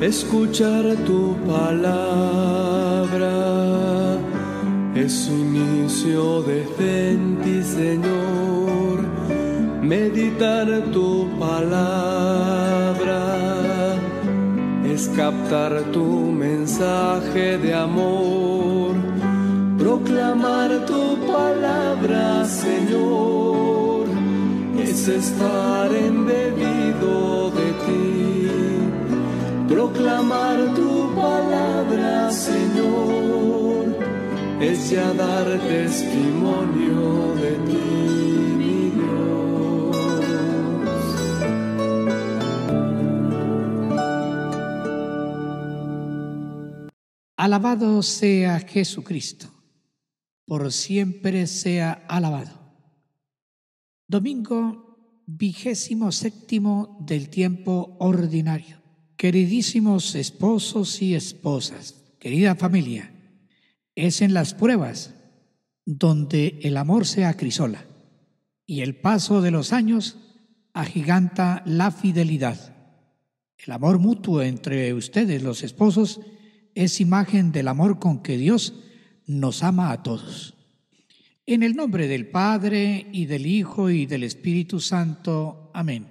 Escuchar tu palabra es inicio de en ti, Señor. Meditar tu palabra es captar tu mensaje de amor. Proclamar tu palabra, Señor, es estar embebido proclamar tu palabra, Señor, es ya dar testimonio de ti. mi Dios. Alabado sea Jesucristo, por siempre sea alabado. Domingo vigésimo séptimo del tiempo ordinario. Queridísimos esposos y esposas, querida familia, es en las pruebas donde el amor se acrisola y el paso de los años agiganta la fidelidad. El amor mutuo entre ustedes, los esposos, es imagen del amor con que Dios nos ama a todos. En el nombre del Padre y del Hijo y del Espíritu Santo. Amén.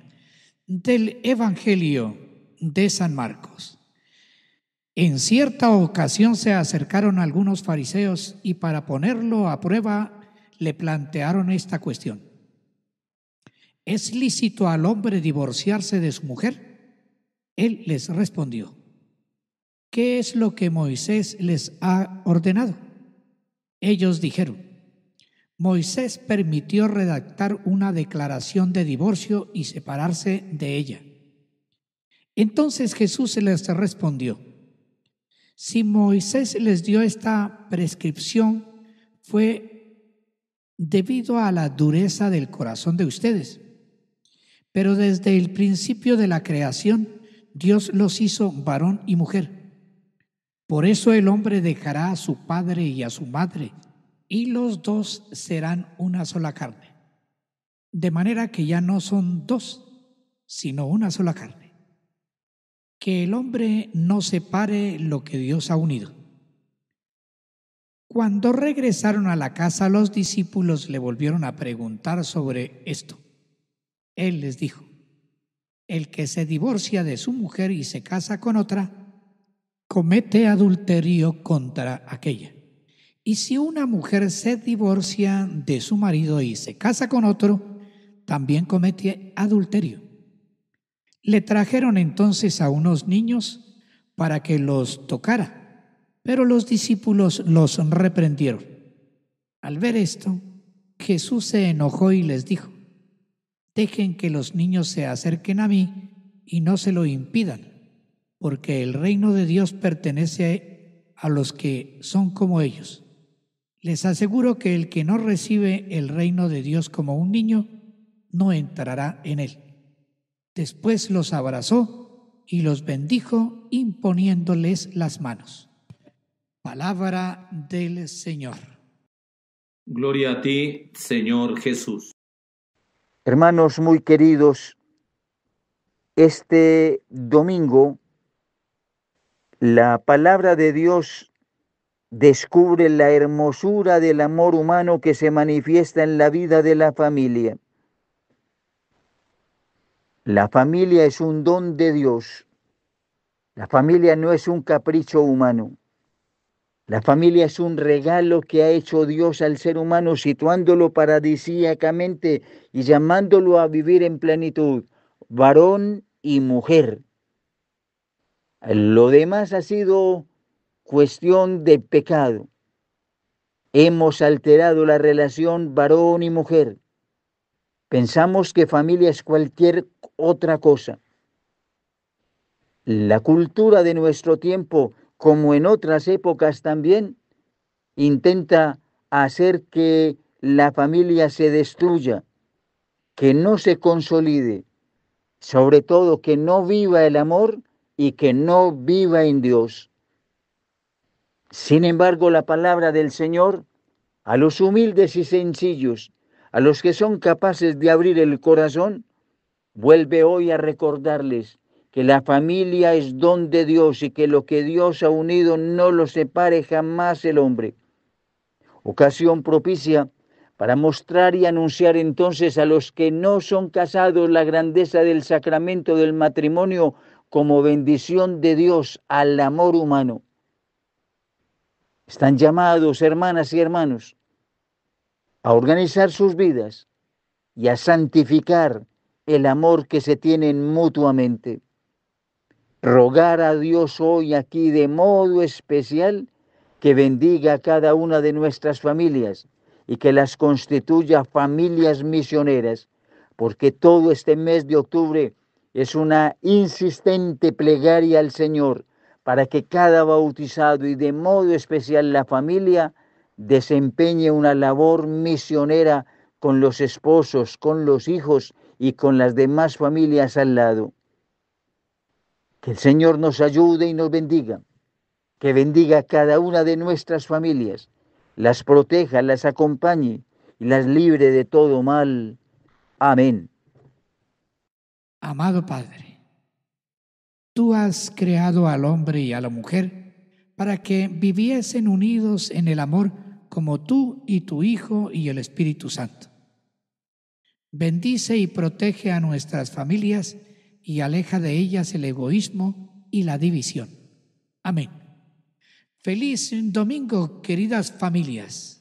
Del Evangelio de San Marcos. En cierta ocasión se acercaron algunos fariseos y para ponerlo a prueba le plantearon esta cuestión. ¿Es lícito al hombre divorciarse de su mujer? Él les respondió, ¿qué es lo que Moisés les ha ordenado? Ellos dijeron, Moisés permitió redactar una declaración de divorcio y separarse de ella. Entonces Jesús les respondió, si Moisés les dio esta prescripción fue debido a la dureza del corazón de ustedes, pero desde el principio de la creación Dios los hizo varón y mujer. Por eso el hombre dejará a su padre y a su madre, y los dos serán una sola carne. De manera que ya no son dos, sino una sola carne que el hombre no separe lo que Dios ha unido. Cuando regresaron a la casa, los discípulos le volvieron a preguntar sobre esto. Él les dijo, el que se divorcia de su mujer y se casa con otra, comete adulterio contra aquella. Y si una mujer se divorcia de su marido y se casa con otro, también comete adulterio. Le trajeron entonces a unos niños para que los tocara, pero los discípulos los reprendieron. Al ver esto, Jesús se enojó y les dijo, dejen que los niños se acerquen a mí y no se lo impidan, porque el reino de Dios pertenece a los que son como ellos. Les aseguro que el que no recibe el reino de Dios como un niño, no entrará en él. Después los abrazó y los bendijo imponiéndoles las manos. Palabra del Señor. Gloria a ti, Señor Jesús. Hermanos muy queridos, este domingo la palabra de Dios descubre la hermosura del amor humano que se manifiesta en la vida de la familia. La familia es un don de Dios. La familia no es un capricho humano. La familia es un regalo que ha hecho Dios al ser humano, situándolo paradisíacamente y llamándolo a vivir en plenitud, varón y mujer. Lo demás ha sido cuestión de pecado. Hemos alterado la relación varón y mujer. Pensamos que familia es cualquier otra cosa. La cultura de nuestro tiempo, como en otras épocas también, intenta hacer que la familia se destruya, que no se consolide, sobre todo que no viva el amor y que no viva en Dios. Sin embargo, la palabra del Señor a los humildes y sencillos, a los que son capaces de abrir el corazón, vuelve hoy a recordarles que la familia es don de Dios y que lo que Dios ha unido no lo separe jamás el hombre. Ocasión propicia para mostrar y anunciar entonces a los que no son casados la grandeza del sacramento del matrimonio como bendición de Dios al amor humano. Están llamados, hermanas y hermanos, a organizar sus vidas y a santificar el amor que se tienen mutuamente. Rogar a Dios hoy aquí de modo especial que bendiga a cada una de nuestras familias y que las constituya familias misioneras, porque todo este mes de octubre es una insistente plegaria al Señor para que cada bautizado y de modo especial la familia desempeñe una labor misionera con los esposos, con los hijos y con las demás familias al lado. Que el Señor nos ayude y nos bendiga, que bendiga cada una de nuestras familias, las proteja, las acompañe y las libre de todo mal. Amén. Amado Padre, tú has creado al hombre y a la mujer para que viviesen unidos en el amor como tú y tu Hijo y el Espíritu Santo. Bendice y protege a nuestras familias y aleja de ellas el egoísmo y la división. Amén. Feliz domingo, queridas familias.